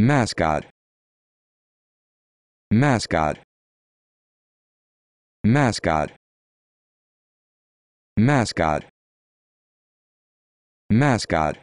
mascot mascot mascot mascot mascot